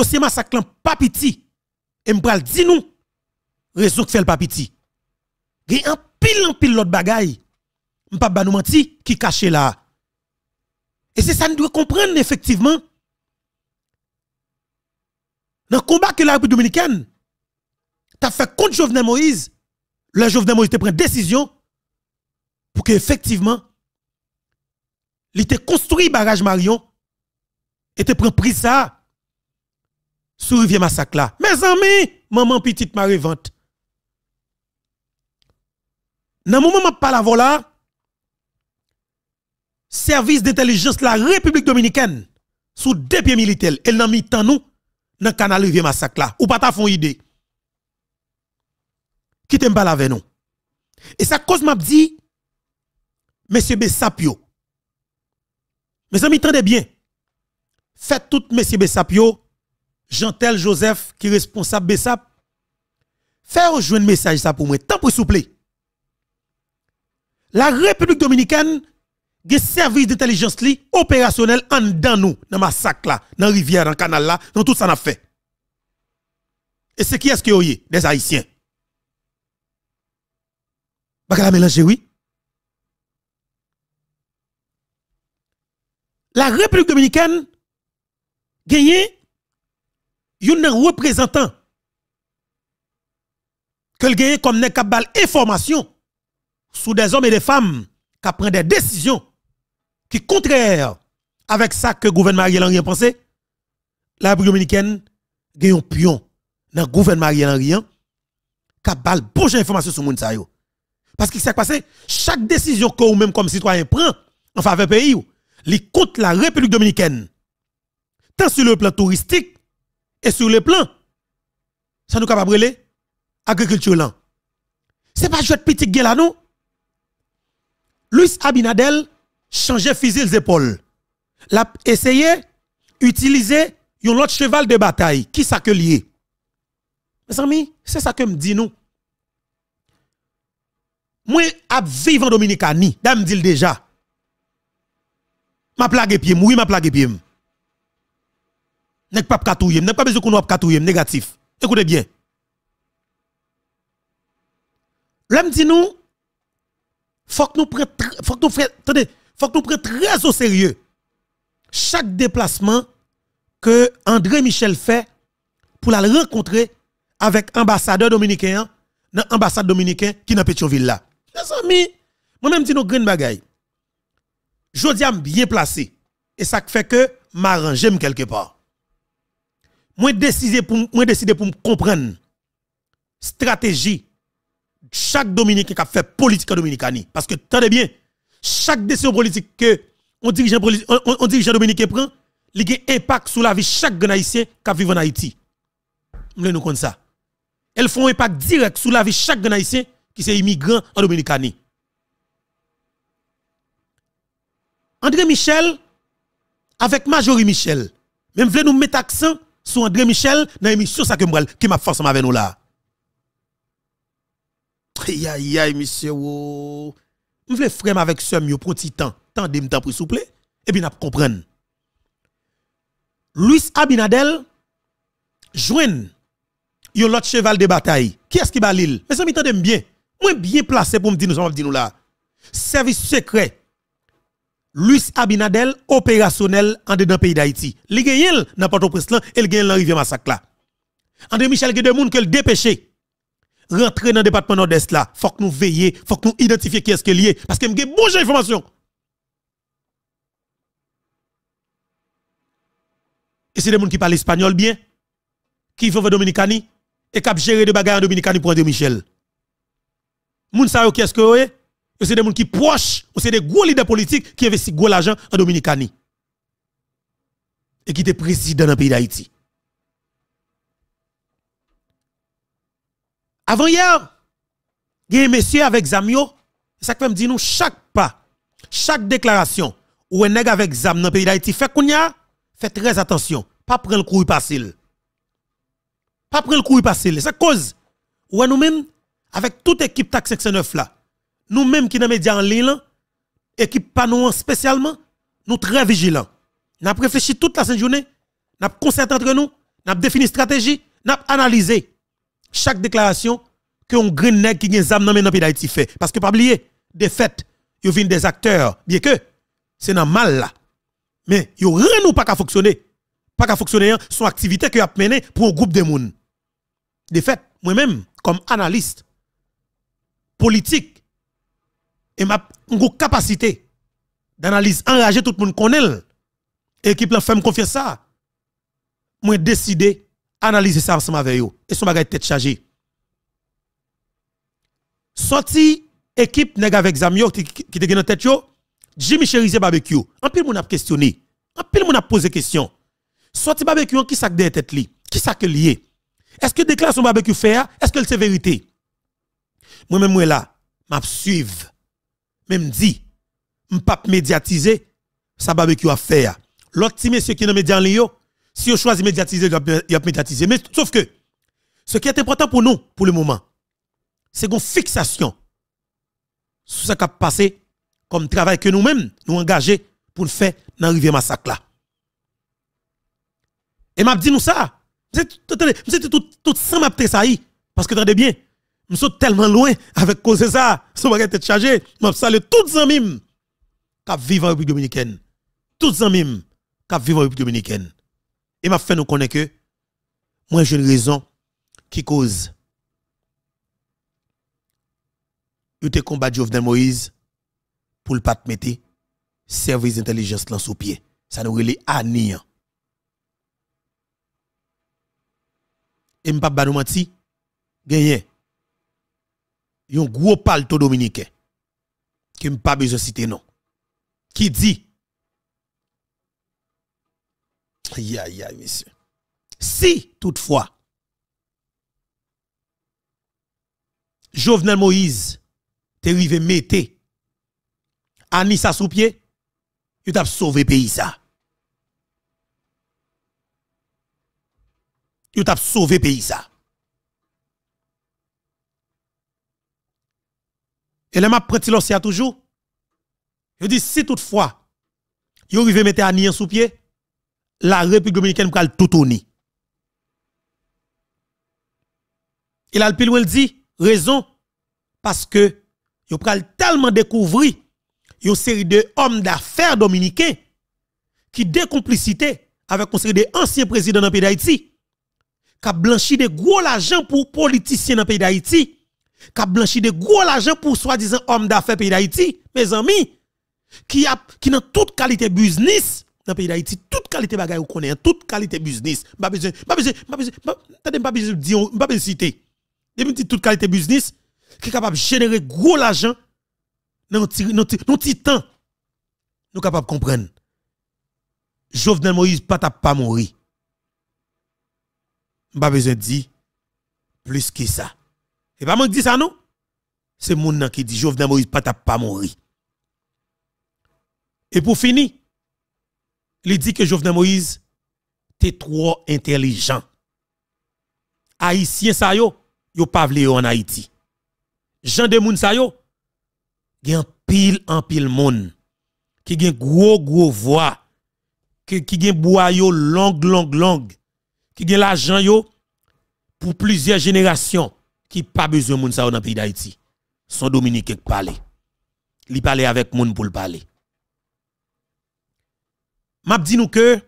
dossier massacre pas petit. Et m'pral dit nous, réseau qui fait le pas petit. Gen en pile en pile l'autre bagaille. M'pa ba nous menti qui caché là. Et c'est ça nous doit comprendre effectivement. Dans le combat que la République dominicaine t'a fait contre Jovenel Moïse, le Jovenel Moïse te prend décision pour que effectivement il te construit barrage Marion et te prend pris ça sous rivière massacre là. Mes amis, maman petite Ma revente. Dans le moment où je parle service d'intelligence de la République dominicaine, sous deux pieds militaires, elle n'a mis tant nous dans le canal rivière massacre là. Ou pas ta fond idée. Qui t'aime pas avec nous? Et ça cause m'a dit, monsieur Bessapio, mes amis, tendez bien. Faites tout monsieur Bessapio Jean-Tel Joseph qui est responsable BESAP, faire rejoindre message ça pour moi, tant pour souple. La République dominicaine, des services d'intelligence opérationnels en dans nous, dans massacre là, dans rivière, dans le canal là, dans tout ça n'a fait. Et c'est qui est-ce que y Des Haïtiens. Bah, la mélanger, oui. La République dominicaine gagne yon nan représentant que le gagne comme nek information sous des hommes et des femmes qui prennent des décisions qui contraire avec ça que le gouvernement Ariel Henry pensé la République dominicaine gagne un pion dans le gouvernement Ariel Henry hein, qui bonne information sur moun sa parce que s'est passé chaque décision que vous même comme citoyen prend en faveur pays li contre la République dominicaine tant sur le plan touristique et sur le plan, ça nous capable de agriculture là. n'est pas de petit gueule là non. Luis Abinadel changeait fusil épaules. L'a essayé utiliser un autre cheval de bataille qui ça lié. Mes amis, c'est ça que me dit nous. Moi, à vivre en Dominicani, dame dit déjà. Ma plague pied, oui, ma plague pied. N'est pas katouye, n'est pas besoin qu'on katouye négatif. Écoutez bien. L'homme dit nous faut que nous prenions faut que nous attendez, faut que nous prenions très au sérieux chaque déplacement que André Michel fait pour la rencontrer avec ambassadeur dominicain dans ambassade dominicaine qui dans Petit-Ville là. Mes amis, moi même dis nos Green bagaille. Jodi bien placé et ça fait que un quelque part. Moi décidé pour moins la pour comprendre stratégie chaque Dominicain qui a fait politique en dominicani parce que tenez bien chaque décision politique que on dirigeant on, dominicain prend il a un impact sur la vie de chaque Ganaïsien qui vit en Haïti. Nous nous comme ça. Elles font un impact direct sur la vie de chaque Ghanaïtien qui est immigrant en Dominicanie. André Michel avec Majorie Michel, même voulez nous mettre accent sous André Michel dans l'émission ça que qui m'a fait ensemble avec nous là. Aïe aïe aïe monsieur vous voulez faire avec sœur pour un petit temps, tendez temps pour souple et puis n'a comprendre. Luis Abinadel joigne un l'autre cheval de bataille. Qui est-ce qui va l'île? Mais ça bien. Moi bien placé pour me dire nous sommes dit nous là. Service secret Luis Abinadel opérationnel en dedans pays d'Haïti. Li gagne dans Port-au-Prince là et gagne l'arrivée massacre là. André Michel que de monde qui le dépêché rentrer dans le département nord-est là, faut que nous il faut que nous identifions qui est-ce qu'il est lié parce que me bonne information. Et c'est des gens qui parlent espagnol bien, qui vont vers Dominicani et qui géré des bagages en Dominicani pour André Michel. Moun sa yo qui est-ce que c'est des gens qui proches, c'est des gros leaders politiques qui investissent gros l'argent en Dominicani. Et qui étaient présidents dans le pays d'Haïti. Avant hier, il y a un monsieur avec Zamio, ça fait me dire nous chaque pas, chaque déclaration ou un nègre avec Zam dans le pays d'Haïti fait kounya, fait très attention, pas prendre le coup facile. Pas prendre le coup facile, ça cause ou nous-mêmes avec toute équipe TAC 509 là nous-mêmes qui dans les en ligne, qui, pas nous spécialement, nous très vigilants. Nous réfléchi toute la journée, nous concerté entre nous, nous défini stratégie, nous analysé chaque déclaration que un green qui nous zam dans pays fait parce que pas oublier des fait, y vient des acteurs, bien que c'est normal là. Mais y rien nous pas qu'à fonctionner. Pas qu'à fonctionner hein. son activité que a mené pour un groupe de monde. De fait, moi-même comme analyste politique et m'a capacité d'analyse enragée, tout le monde connaît. Équipe la femme confiance ça. Moi décidé d'analyser ça ensemble avec eux et son bagage tête chargée. Sorti équipe nèg avec Zamio qui te gagne tête yo, Jimmy Cherise barbecue. En pile mon a questionné. En pile mon a posé question. Sorti barbecue qui sac derrière tête li? Qui que lié? Est-ce que déclaration son barbecue fait ah? Est-ce que c'est vérité? Moi même moi là, m'a suivre même dit, m'pap médiatiser, ça barbecue a faire L'autre qui est dans média en si on choisit médiatiser, il a médiatiser. Mais sauf que, ce qui est important pour nous, pour le moment, c'est qu'on fixation sur ce qui a passé comme travail que nous-mêmes nous engager pour le faire dans le rivière massacre là. Et m'a dit nous ça. C'est tout ça m'a ça parce que attendez bien, je suis tellement loin avec cause ça. Je vais est chargé. Je salue tous les amis qui vivent en République dominicaine. Tous les amis qui vivent en République dominicaine. Et m'a fait nous connaître que moi j'ai une raison qui cause. Vous avez combattu Jovenel Moïse pour ne pas mettre service d'intelligence là sous pied. Ça nous relie à nier. Et m'pap pas menti, gagné un gros palto dominicain qui m'a pas besoin de citer non qui dit aïe aïe aïe monsieur si toutefois Jovenel Moïse t'es arrivé mettre Anissa sous pied il t'a sauvé pays ça il t'a sauvé pays ça Et là, m'a prêté l'océan toujours. Je dis, si toutefois, vous mettre à mettre sous pied, la République dominicaine va tout tourner. Il a le plus dit, raison, parce que vous pral tellement découvrir une série de hommes d'affaires dominicains qui des complicités avec une série d'anciens présidents dans le pays d'Haïti, qui a blanchi de gros l'argent pour politiciens dans le pays d'Haïti, qui a blanchi de gros l'argent pour soi-disant homme d'affaires pays d'Haïti, mes amis, qui a qui dans toute qualité business dans pays d'Haïti, toute qualité bagaille qu'on connaît, toute qualité business. Pas besoin, pas besoin, pas besoin, pas besoin de dire, pas besoin de citer. toute qualité business qui est capable de générer gros l'argent dans petit temps. Nous capables de comprendre. Jovenel Moïse pas pas mourir. Pas besoin de dire plus que ça. Et pas qui dit ça non C'est mon qui dit Jovenel Moïse pas t'a pas mourir. Et pour finir, il dit que Jovenel Moïse t'es trop intelligent. Haïtien ça yo, yo pas en Haïti. Jean de moun sa yo, gen pile en pile moun qui gen gros gros voix qui gen bois long long long qui gen l'argent yo pour plusieurs générations qui pas besoin de sa dans le pays d'Haïti. Son Dominique parle. Il parle avec moun pour le parler. M'a dit nous que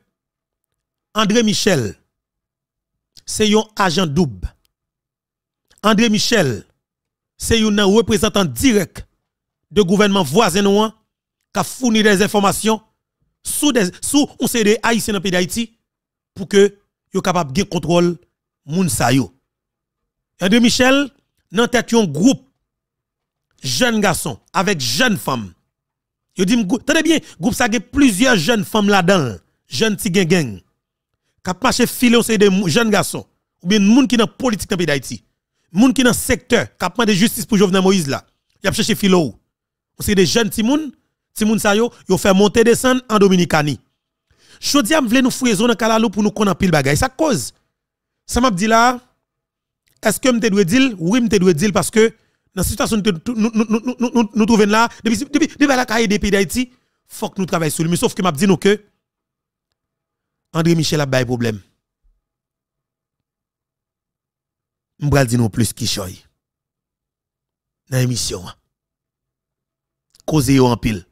André Michel c'est un agent double. André Michel c'est un représentant direct de gouvernement voisin qui a fourni des informations sous des sous on des haïtiens dans le pays d'Haïti pour que yo capable de contrôle moun sa de Michel, dans tête un groupe jeune garçon avec jeune femme? Yo dit tenez bien, groupe sa a plusieurs jeunes femmes là-dedans, jeunes petits gang gang. Cap marché filé c'est des jeunes garçons ou bien moun qui dans politique nan pays d'Haïti. Monde qui dans secteur, cap de justice pour Jovenel Moïse là. Y a cherché filo. C'est des jeunes petits moun, ti moun ça yo, yo fait monter descendre en Dominicani. Chodiam vle nous fouiller dans Kalalou pour nous connaître pile bagaille. Ça cause. Ça m'a dit là, est-ce que je dois dire Oui, je dois dire parce que dans la situation nous nous nous, trouvons là, depuis, depuis, la carrière des pays d'Haïti, il faut que nous travaillions sur lui. Mais sauf que je dis que André Michel a un problème. Je vais dire plus qu'il choy. Dans l'émission. Cause en pile.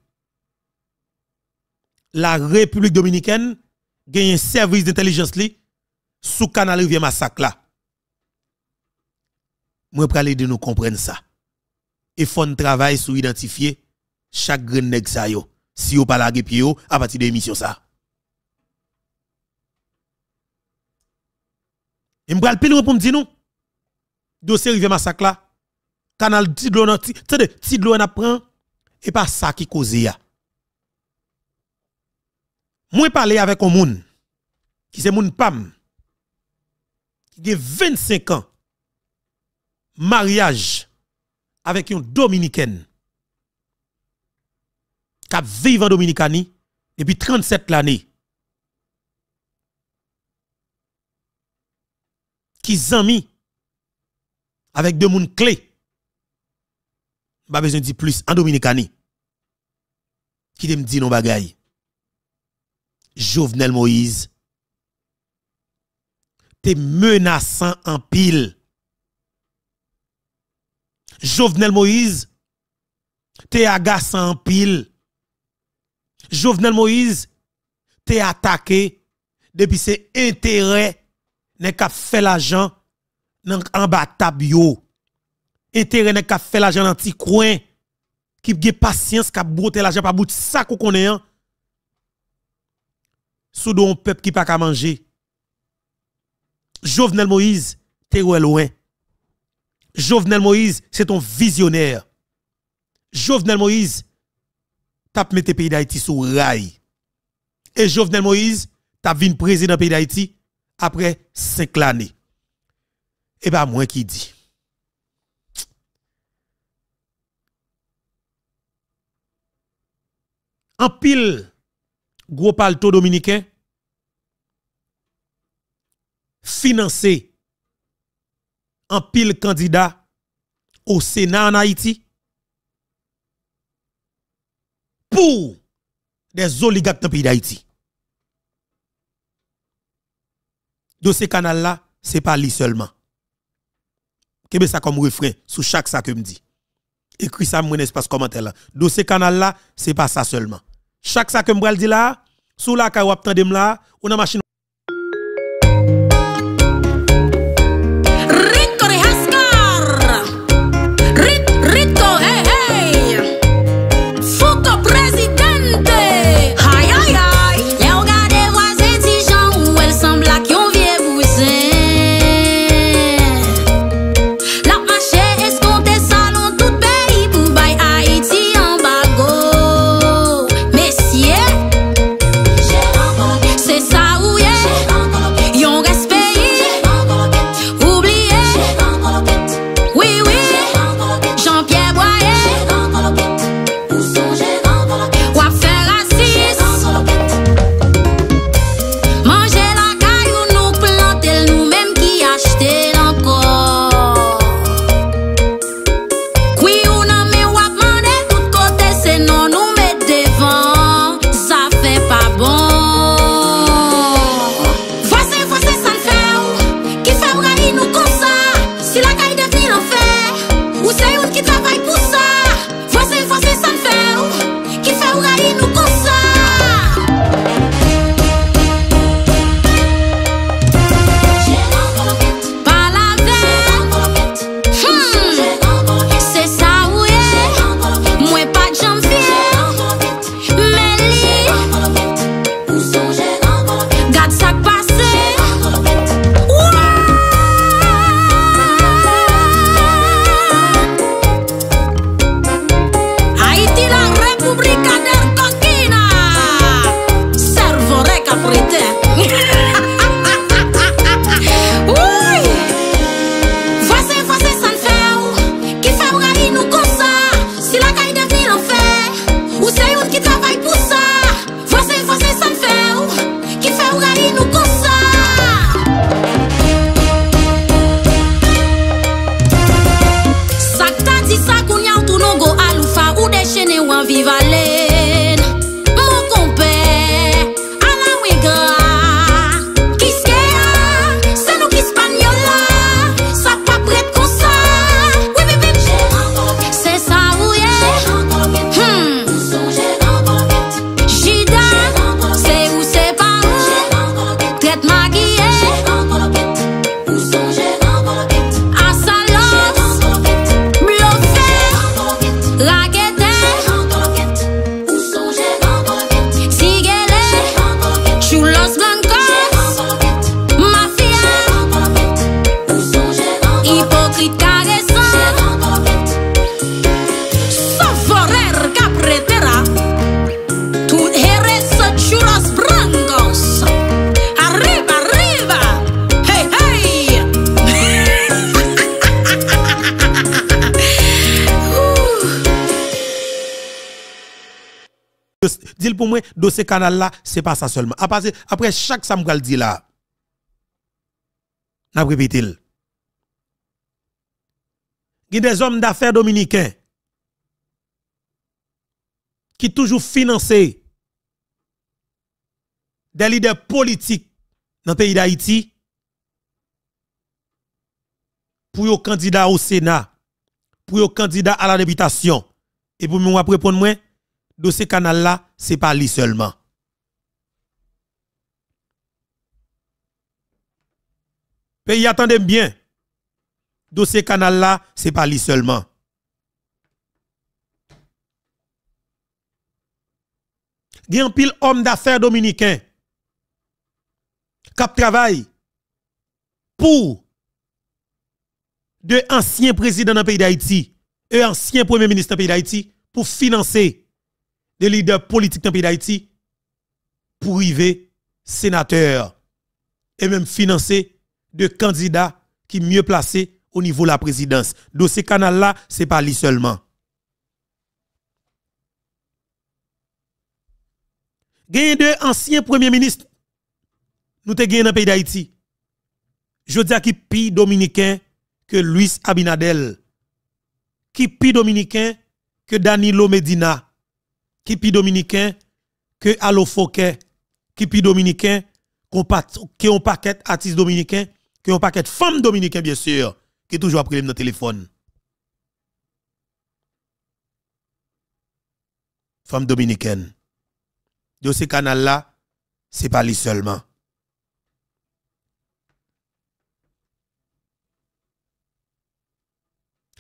La République dominicaine gagne un service d'intelligence sous canal rivière massacre là. Moi, vais de nous comprendre ça. Et font travail sur identifier chaque grain nèg ça yo. Si yo pas e la pied à partir de l'émission ça. Et m'bral pile pour me dire nous. Dossier rivière massacre là. Canal Tidlo nan tande Tidlo n'a prend et pas ça qui cause ya. Moi parler avec un monde qui c'est moun pam qui a 25 ans mariage avec une dominicaine qui vit en Dominicanie depuis 37 ans. Qui zami avec deux mounes clés. Pas besoin de dire plus en Dominicanie. Qui te dit non bagay? Jovenel Moïse. es menaçant en pile. Jovenel Moïse, t'es agacé en pile. Jovenel Moïse, t'es attaqué depuis ses intérêts, n'est qu'à faire l'argent en bas tabio. Intérêt n'est qu'à faire l'argent dans petit coin. Qui a patience, qui a broté l'argent pas bout de ça qu'on connaît. Hein. Soudon peuple qui pas qu'à manger. Jovenel Moïse, t'es loin. Jovenel Moïse, c'est ton visionnaire. Jovenel Moïse, mis mette pays d'Haïti sous rail. Et Jovenel Moïse, vu le président pays d'Haïti après cinq années. Et eh bien, moi qui dis. En pile, gros palto dominicain, financé en pile candidat au Sénat en Haïti pour des oligarques dans le pays d'Haïti. De ces canaux-là, ce n'est pas lui seulement. Qu'est-ce ben ça comme refrain sous chaque ça que me dit Écris ça mon espace commentaire là. De ces canaux-là, ce n'est pas ça seulement. Chaque ça que me dit là, sous la carte ou là, on a machine pour moi, dans dossier canal là, c'est pas ça seulement. Après, chaque ça dit là, n'a répété. Il y des hommes d'affaires dominicains qui toujours financé des leaders politiques dans le pays d'Haïti pour les candidats au Sénat, pour yon candidat à la députation. Et pour moi, répondre, moi, de ces canal-là, c'est pas lui seulement. Pays attendait bien. De ces canal-là, c'est pas lui seulement. Il y a un pile homme d'affaires dominicain qui travaille pour deux anciens présidents dans pays d'Haïti et anciens premier ministre le pays d'Haïti pour financer des leaders politiques dans le pays d'Haïti pour sénateurs, sénateur et même financer de candidats qui mieux placés au niveau de la présidence. Donc ce canal-là, ce n'est pas lui seulement. Gain deux anciens premiers ministres, nous te gagné dans le pays d'Haïti. Je dis à qui pi dominicain que Luis Abinadel, qui pi dominicain que Danilo Medina qui pi dominicain que Alofoke, qui pi dominicain, qui ont paquet artistes dominicain, qui ont paquet femme dominicaines, bien sûr, qui toujours pris le téléphone. femme dominicaines. De ce canal-là, c'est pas lui seulement.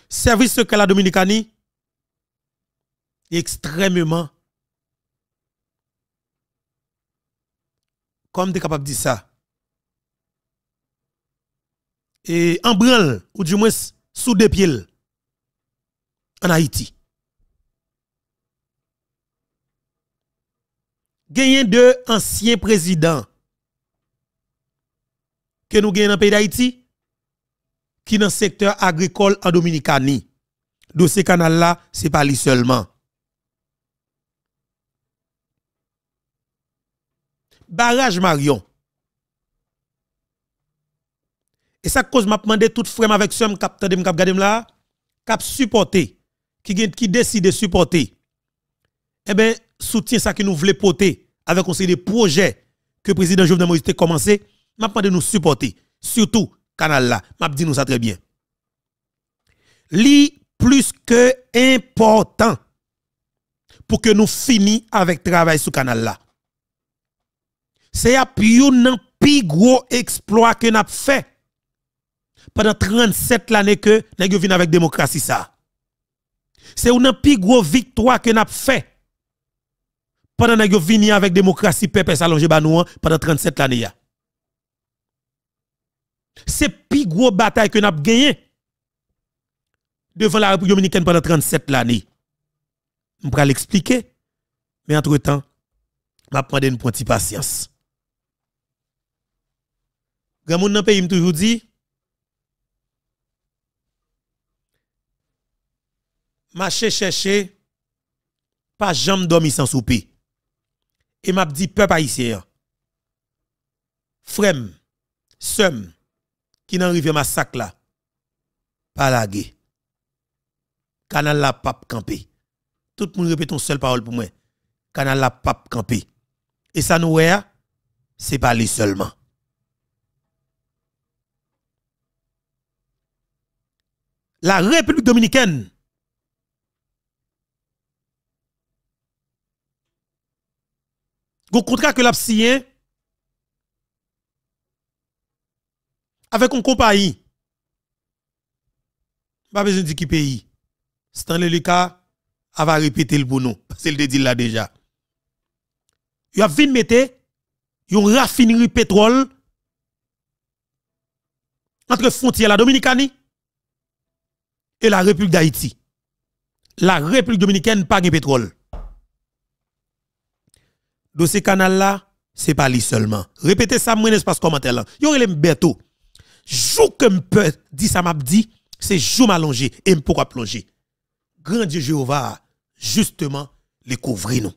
Service secret la Dominicanie, extrêmement comme tu es capable de dire ça. Et en branle, ou du moins sous des pieds, en Haïti. Gagné deux anciens présidents que nous gagnons dans le pays d'Haïti, qui dans le secteur agricole en Dominicanie. Dossier canal là, c'est pas lui seulement. barrage Marion. Et ça cause m'a demandé toute frère avec ce cap tande m'cap là, cap supporter qui qui décide de supporter. Eh ben soutien ça que nous voulait porter avec conseil des projets que le président Jovenel Moïse a commencé, m'a demandé nous supporter, surtout canal là. M'a dit nous ça très bien. Li plus que important pour que nous finissions avec travail sur canal là c'est un plus gros exploit que nous avons fait pendant 37 ans que nous venu avec démocratie ça. C'est une plus gros victoire que nous avons fait pendant que nous venu avec démocratie peuple Salonge hein, pendant 37 années. C'est plus grosse bataille que nous avons gagné devant la République dominicaine pendant 37 ans. Je vais l'expliquer mais entre-temps, vais prendre une petite patience. Grand monde dans pays, toujours dit, marcher, chercher, pas jamais dormir sans souper. Et m'a dit, peuple haïtien, frem, sem, qui n'en ma sac là, pas lagué. Canal la pape campé. Tout le monde répète une seule parole pour moi. Canal la pape campé. Et ça nous c'est pas lui seulement. la République dominicaine. Gon contrat que l'a signé avec un compagnie. Pas besoin de dire qui pays. C'est cas Lucas va répéter le bon nom. C'est le dit là déjà. Il a vu mettre une raffinerie pétrole entre frontières la Dominicanie et la République d'Haïti. La République dominicaine pas de pétrole. Dans ce canal-là, c'est pas lui seulement. Répétez ça, moi, n'est-ce pas ce commentaire là. Joue bientôt. Jou que peut dit ça m'a dit, c'est jou m'allonger et pourquoi plonger. Grand Dieu Jéhovah, justement, les couvrir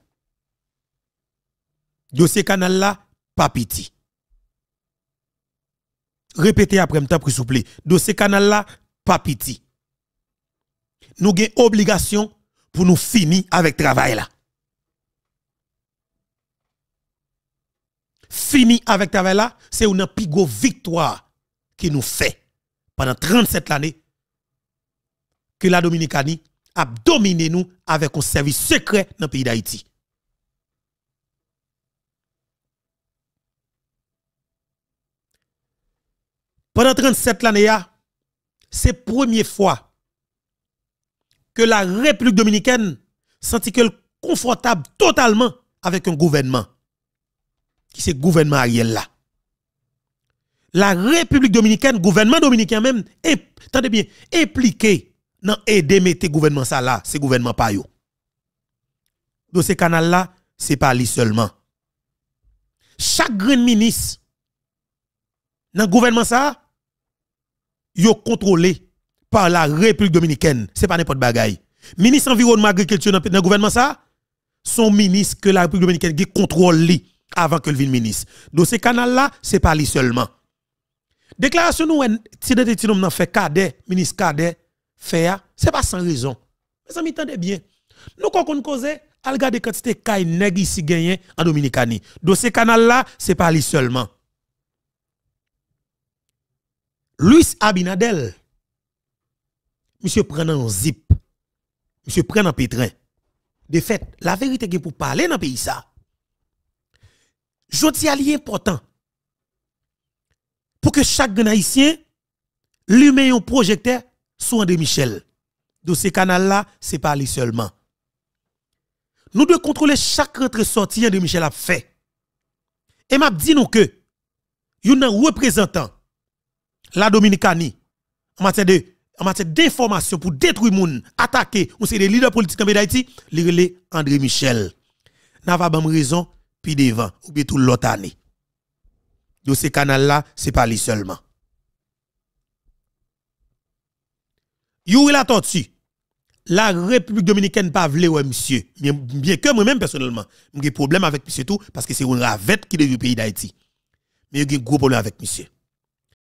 nous. ce canal là, pas petit. Répétez après me temps, s'il vous plaît. canal là, pas petit nous avons obligation pour nous finir avec travail là. Fini avec travail là, c'est une pigo victoire qui nous fait pendant 37 années que la Dominicanie a dominé nous avec un service secret dans le pays d'Haïti. Pendant 37 années, c'est la première fois que la République dominicaine sentit qu'elle confortable totalement avec un gouvernement qui c'est gouvernement Ariel là. La République dominicaine, gouvernement dominicain même, est bien, impliqué dans aider mettre gouvernement ça là, c'est gouvernement pas yo. Dans ce canal là, c'est pas lui seulement. Chaque grand ministre dans gouvernement ça, yo contrôlé par la République dominicaine. C'est pas n'importe quoi. Ministre environnement agriculture dans le gouvernement ça, son ministre que la République dominicaine qui contrôle avant que le vienne ministre. Donc ce canal là, ce n'est pas lui seulement. Déclaration nous avons fait cadet, ministre cadet fait n'est pas sans raison. Mes amis tendez bien. Nous quand on cause al garder quantité caille nèg ici gagné en Dominicaine. Donc ce canal là, ce n'est pas lui seulement. Luis Abinadel monsieur prend un zip. Monsieur prend un pétrin. De fait, la vérité qui pour parler dans le pays ça. Je dis à important pour que chaque Haïtien lui met un projecteur sur André Michel. De ce canal-là, c'est pas lui seulement. Nous devons contrôler chaque rentrée-sortie André Michel a fait. Et m'a dit nous que, il y a un représentant, la Dominicanie, en matière de en matière d'information pour détruire moun, attaquer, on c'est des leaders politiques en d'Haïti, les André Michel. N'a pas raison puis devant ou bien tout l'autre année. Yo ces canal là, c'est pas lui seulement. Youri la tortue. La République dominicaine pas vle monsieur, bien, que moi-même personnellement, j'ai problème avec monsieur tout parce que c'est une ravette qui est le pays d'Haïti. Mais j'ai gros problème avec monsieur.